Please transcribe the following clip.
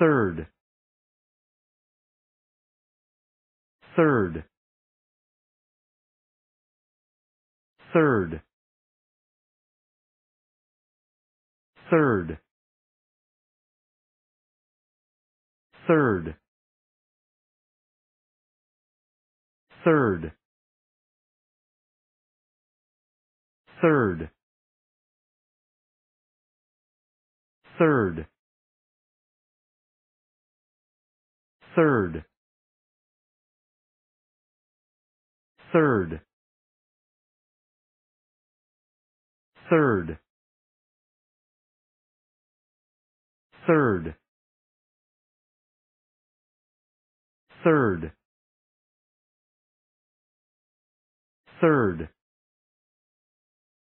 third third third third third third third third Third. Third. Third. Third. Third. Third.